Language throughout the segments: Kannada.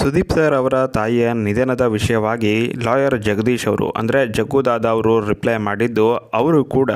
ಸುದೀಪ್ ಸರ್ ಅವರ ತಾಯಿಯ ನಿಧನದ ವಿಷಯವಾಗಿ ಲಾಯರ್ ಜಗದೀಶ್ ಅವರು ಅಂದರೆ ಜಗ್ಗುದಾದ ಅವರು ರಿಪ್ಲೈ ಮಾಡಿದ್ದು ಅವರು ಕೂಡ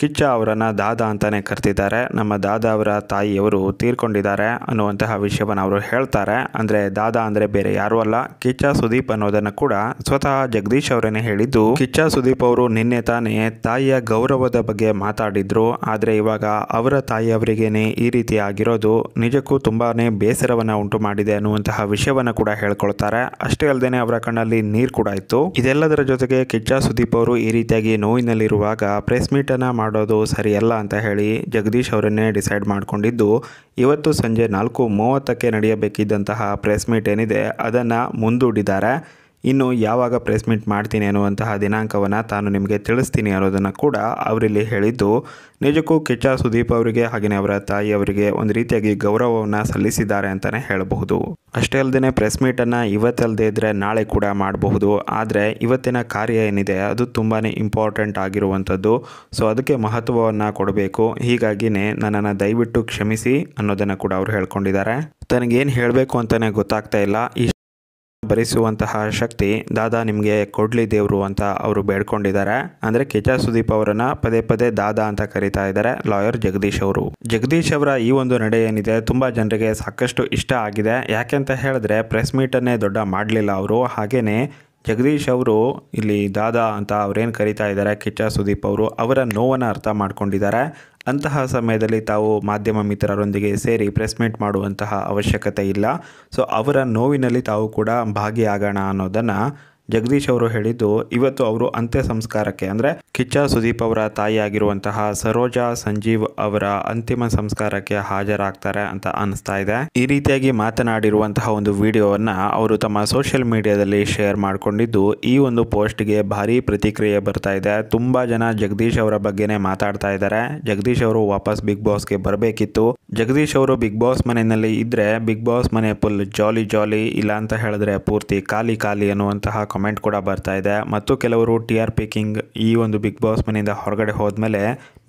ಕಿಚ್ಚ ಅವರನ್ನ ದಾದಾ ಅಂತಾನೆ ಕರ್ತಿದ್ದಾರೆ ನಮ್ಮ ದಾದಾ ಅವರ ತಾಯಿಯವರು ತೀರ್ಕೊಂಡಿದ್ದಾರೆ ಅನ್ನುವಂತಹ ವಿಷಯವನ್ನು ಅವರು ಹೇಳ್ತಾರೆ ಅಂದ್ರೆ ದಾದಾ ಅಂದ್ರೆ ಬೇರೆ ಯಾರು ಅಲ್ಲ ಕಿಚ್ಚ ಸುದೀಪ್ ಅನ್ನೋದನ್ನ ಕೂಡ ಸ್ವತಃ ಜಗದೀಶ್ ಅವರೇನೆ ಹೇಳಿದ್ದು ಕಿಚ್ಚ ಸುದೀಪ್ ಅವರು ನಿನ್ನೆ ತಾನೇ ತಾಯಿಯ ಗೌರವದ ಬಗ್ಗೆ ಮಾತಾಡಿದ್ರು ಆದ್ರೆ ಇವಾಗ ಅವರ ತಾಯಿಯವರಿಗೇನೆ ಈ ರೀತಿ ಆಗಿರೋದು ನಿಜಕ್ಕೂ ತುಂಬಾನೇ ಬೇಸರವನ್ನ ಉಂಟು ಮಾಡಿದೆ ಅನ್ನುವಂತಹ ವಿಷಯವನ್ನ ಕೂಡ ಹೇಳ್ಕೊಳ್ತಾರೆ ಅಷ್ಟೇ ಅಲ್ಲದೆ ಅವರ ಕಣ್ಣಲ್ಲಿ ನೀರು ಕೂಡ ಇತ್ತು ಇದೆಲ್ಲದರ ಜೊತೆಗೆ ಕಿಚ್ಚ ಸುದೀಪ್ ಅವರು ಈ ರೀತಿಯಾಗಿ ನೋವಿನಲ್ಲಿರುವಾಗ ಪ್ರೆಸ್ ಮೀಟ್ ಮಾಡ ಮಾಡೋದು ಸರಿಯಲ್ಲ ಅಂತ ಹೇಳಿ ಜಗದೀಶ್ ಅವರನ್ನೇ ಡಿಸೈಡ್ ಮಾಡಿಕೊಂಡಿದ್ದು ಇವತ್ತು ಸಂಜೆ ನಾಲ್ಕು ಮೂವತ್ತಕ್ಕೆ ನಡೆಯಬೇಕಿದ್ದಂತಹ ಪ್ರೆಸ್ ಮೀಟ್ ಏನಿದೆ ಅದನ್ನು ಮುಂದೂಡಿದ್ದಾರೆ ಇನ್ನು ಯಾವಾಗ ಪ್ರೆಸ್ ಮೀಟ್ ಮಾಡ್ತೀನಿ ಅನ್ನುವಂತಹ ದಿನಾಂಕವನ್ನು ತಾನು ನಿಮಗೆ ತಿಳಿಸ್ತೀನಿ ಅನ್ನೋದನ್ನು ಕೂಡ ಅವರಿಲ್ಲಿ ಹೇಳಿದ್ದು ನಿಜಕ್ಕೂ ಕಿಚ್ಚ ಸುದೀಪ್ ಅವರಿಗೆ ಹಾಗೆಯೇ ಅವರ ತಾಯಿಯವರಿಗೆ ಒಂದು ರೀತಿಯಾಗಿ ಗೌರವವನ್ನು ಸಲ್ಲಿಸಿದ್ದಾರೆ ಅಂತಲೇ ಹೇಳಬಹುದು ಅಷ್ಟೇ ಅಲ್ಲದೆ ಪ್ರೆಸ್ ಮೀಟನ್ನು ಇವತ್ತಲ್ಲದೆ ಇದ್ದರೆ ನಾಳೆ ಕೂಡ ಮಾಡಬಹುದು ಆದರೆ ಇವತ್ತಿನ ಕಾರ್ಯ ಏನಿದೆ ಅದು ತುಂಬಾ ಇಂಪಾರ್ಟೆಂಟ್ ಆಗಿರುವಂಥದ್ದು ಸೊ ಅದಕ್ಕೆ ಮಹತ್ವವನ್ನು ಕೊಡಬೇಕು ಹೀಗಾಗಿನೇ ನನ್ನನ್ನು ದಯವಿಟ್ಟು ಕ್ಷಮಿಸಿ ಅನ್ನೋದನ್ನು ಕೂಡ ಅವರು ಹೇಳ್ಕೊಂಡಿದ್ದಾರೆ ತನಗೇನು ಹೇಳಬೇಕು ಅಂತಲೇ ಗೊತ್ತಾಗ್ತಾ ಇಲ್ಲ ಈ ಭರಿಸುವಂತಹ ಶಕ್ತಿ ದಾದಾ ನಿಮಗೆ ಕೊಡ್ಲಿ ದೇವರು ಅಂತ ಅವರು ಬೇಡ್ಕೊಂಡಿದ್ದಾರೆ ಅಂದರೆ ಕೆಚ ಸುದೀಪ್ ಅವರನ್ನ ಪದೇ ಪದೇ ದಾದಾ ಅಂತ ಕರೀತಾ ಇದ್ದಾರೆ ಲಾಯರ್ ಜಗದೀಶ್ ಅವರು ಜಗದೀಶ್ ಅವರ ಈ ಒಂದು ನಡೆ ಏನಿದೆ ತುಂಬಾ ಜನರಿಗೆ ಸಾಕಷ್ಟು ಇಷ್ಟ ಆಗಿದೆ ಯಾಕೆಂತ ಹೇಳಿದ್ರೆ ಪ್ರೆಸ್ ಮೀಟ್ ಅನ್ನೇ ದೊಡ್ಡ ಮಾಡಲಿಲ್ಲ ಅವರು ಹಾಗೇನೆ ಜಗದೀಶ್ ಅವರು ಇಲ್ಲಿ ದಾದಾ ಅಂತ ಅವ್ರೇನು ಕರಿತಾ ಇದ್ದಾರೆ ಕಿಚ್ಚ ಸುದೀಪ್ ಅವರು ಅವರ ನೋವನ್ನು ಅರ್ಥ ಮಾಡ್ಕೊಂಡಿದ್ದಾರೆ ಅಂತಹ ಸಮಯದಲ್ಲಿ ತಾವು ಮಾಧ್ಯಮ ಮಿತ್ರರೊಂದಿಗೆ ಸೇರಿ ಪ್ರೆಸ್ ಮೀಟ್ ಮಾಡುವಂತಹ ಅವಶ್ಯಕತೆ ಇಲ್ಲ ಸೊ ಅವರ ನೋವಿನಲ್ಲಿ ತಾವು ಕೂಡ ಭಾಗಿಯಾಗೋಣ ಅನ್ನೋದನ್ನು ಜಗದೀಶ್ ಅವರು ಹೇಳಿದ್ದು ಇವತ್ತು ಅವರು ಅಂತ್ಯ ಸಂಸ್ಕಾರಕ್ಕೆ ಅಂದರೆ ಕಿಚ್ಚ ಸುದೀಪ್ ಅವರ ತಾಯಿಯಾಗಿರುವಂತಹ ಸರೋಜಾ ಸಂಜೀವ್ ಅವರ ಅಂತಿಮ ಸಂಸ್ಕಾರಕ್ಕೆ ಹಾಜರಾಗ್ತಾರೆ ಅಂತ ಅನಿಸ್ತಾ ಇದೆ ಈ ರೀತಿಯಾಗಿ ಮಾತನಾಡಿರುವಂತಹ ಒಂದು ವಿಡಿಯೋವನ್ನು ಅವರು ತಮ್ಮ ಸೋಷಿಯಲ್ ಮೀಡಿಯಾದಲ್ಲಿ ಶೇರ್ ಮಾಡಿಕೊಂಡಿದ್ದು ಈ ಒಂದು ಪೋಸ್ಟ್ಗೆ ಭಾರಿ ಪ್ರತಿಕ್ರಿಯೆ ಬರ್ತಾ ಇದೆ ತುಂಬ ಜನ ಜಗದೀಶ್ ಅವರ ಬಗ್ಗೆನೇ ಮಾತಾಡ್ತಾ ಇದ್ದಾರೆ ಜಗದೀಶ್ ಅವರು ವಾಪಸ್ ಬಿಗ್ ಬಾಸ್ಗೆ ಬರಬೇಕಿತ್ತು ಜಗದೀಶ್ ಅವರು ಬಿಗ್ ಬಾಸ್ ಮನೆಯಲ್ಲಿ ಇದ್ರೆ ಬಿಗ್ ಬಾಸ್ ಮನೆ ಫುಲ್ ಜಾಲಿ ಜಾಲಿ ಇಲ್ಲ ಅಂತ ಹೇಳಿದ್ರೆ ಪೂರ್ತಿ ಖಾಲಿ ಖಾಲಿ ಅನ್ನುವಂತಹ ಕಮೆಂಟ್ ಕೂಡ ಬರ್ತಾ ಇದೆ ಮತ್ತು ಕೆಲವರು ಟಿ ಆರ್ ಪಿ ಕಿಂಗ್ ಈ ಒಂದು ಬಿಗ್ ಬಾಸ್ ಮನೆಯಿಂದ ಹೊರಗಡೆ ಹೋದ್ಮೇಲೆ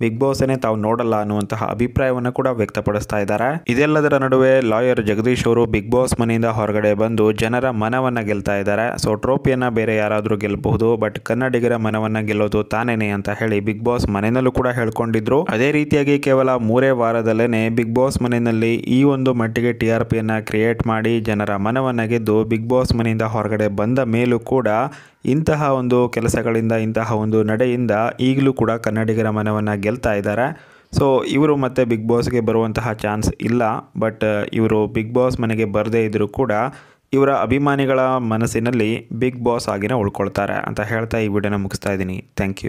ಬಿಗ್ ಬಾಸ್ನೇ ತಾವು ನೋಡಲ್ಲ ಅನ್ನುವಂತಹ ಅಭಿಪ್ರಾಯವನ್ನು ಕೂಡ ವ್ಯಕ್ತಪಡಿಸ್ತಾ ಇದ್ದಾರೆ ಇದೆಲ್ಲದರ ನಡುವೆ ಲಾಯರ್ ಜಗದೀಶ್ ಅವರು ಬಿಗ್ ಬಾಸ್ ಮನೆಯಿಂದ ಹೊರಗಡೆ ಬಂದು ಜನರ ಮನವನ್ನ ಗೆಲ್ತಾ ಇದ್ದಾರೆ ಸೊ ಟ್ರೋಫಿಯನ್ನು ಬೇರೆ ಯಾರಾದರೂ ಗೆಲ್ಲಬಹುದು ಬಟ್ ಕನ್ನಡಿಗರ ಮನವನ್ನ ಗೆಲ್ಲೋದು ತಾನೇನೆ ಅಂತ ಹೇಳಿ ಬಿಗ್ ಬಾಸ್ ಮನೆಯಲ್ಲೂ ಕೂಡ ಹೇಳ್ಕೊಂಡಿದ್ರು ಅದೇ ರೀತಿಯಾಗಿ ಕೇವಲ ಮೂರೇ ವಾರದಲ್ಲೇನೆ ಬಿಗ್ ಬಾಸ್ ಮನೆಯಲ್ಲಿ ಈ ಒಂದು ಮಟ್ಟಿಗೆ ಟಿ ಆರ್ ಕ್ರಿಯೇಟ್ ಮಾಡಿ ಜನರ ಮನವನ್ನ ಗೆದ್ದು ಬಿಗ್ ಬಾಸ್ ಮನೆಯಿಂದ ಹೊರಗಡೆ ಬಂದ ಮೇಲೂ ಕೂಡ ಇಂತಹ ಒಂದು ಕೆಲಸಗಳಿಂದ ಇಂತಹ ಒಂದು ನಡೆಯಿಂದ ಈಗಲೂ ಕೂಡ ಕನ್ನಡಿಗರ ಮನವನ್ನು ಗೆಲ್ತಾ ಇದ್ದಾರೆ ಸೊ ಇವರು ಮತ್ತೆ ಬಿಗ್ ಬಾಸ್ಗೆ ಬರುವಂತಹ ಚಾನ್ಸ್ ಇಲ್ಲ ಬಟ್ ಇವರು ಬಿಗ್ ಬಾಸ್ ಮನೆಗೆ ಬರದೇ ಇದ್ದರೂ ಕೂಡ ಇವರ ಅಭಿಮಾನಿಗಳ ಮನಸ್ಸಿನಲ್ಲಿ ಬಿಗ್ ಬಾಸ್ ಆಗಿನ ಉಳ್ಕೊಳ್ತಾರೆ ಅಂತ ಹೇಳ್ತಾ ಈ ವಿಡಿಯೋನ ಮುಗಿಸ್ತಾ ಇದ್ದೀನಿ ಥ್ಯಾಂಕ್ ಯು